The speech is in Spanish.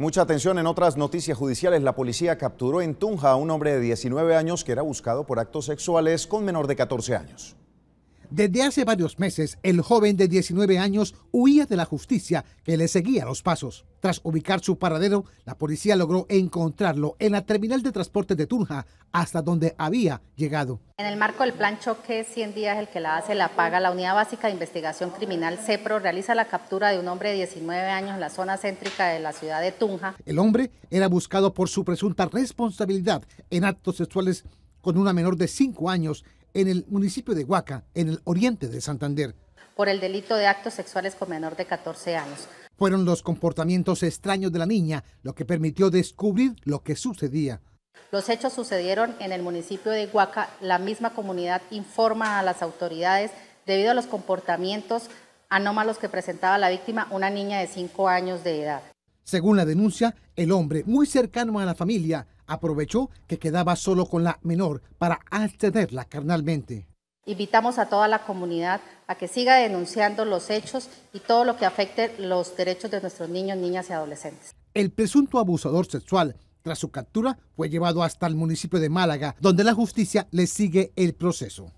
Mucha atención en otras noticias judiciales. La policía capturó en Tunja a un hombre de 19 años que era buscado por actos sexuales con menor de 14 años. Desde hace varios meses, el joven de 19 años huía de la justicia que le seguía los pasos. Tras ubicar su paradero, la policía logró encontrarlo en la terminal de transporte de Tunja, hasta donde había llegado. En el marco del plan Choque 100 días, el que la hace la paga, la Unidad Básica de Investigación Criminal CEPRO realiza la captura de un hombre de 19 años en la zona céntrica de la ciudad de Tunja. El hombre era buscado por su presunta responsabilidad en actos sexuales con una menor de 5 años en el municipio de Huaca, en el oriente de Santander. Por el delito de actos sexuales con menor de 14 años. Fueron los comportamientos extraños de la niña lo que permitió descubrir lo que sucedía. Los hechos sucedieron en el municipio de Huaca. La misma comunidad informa a las autoridades debido a los comportamientos anómalos que presentaba la víctima, una niña de 5 años de edad. Según la denuncia, el hombre, muy cercano a la familia, aprovechó que quedaba solo con la menor para accederla carnalmente. Invitamos a toda la comunidad a que siga denunciando los hechos y todo lo que afecte los derechos de nuestros niños, niñas y adolescentes. El presunto abusador sexual, tras su captura, fue llevado hasta el municipio de Málaga, donde la justicia le sigue el proceso.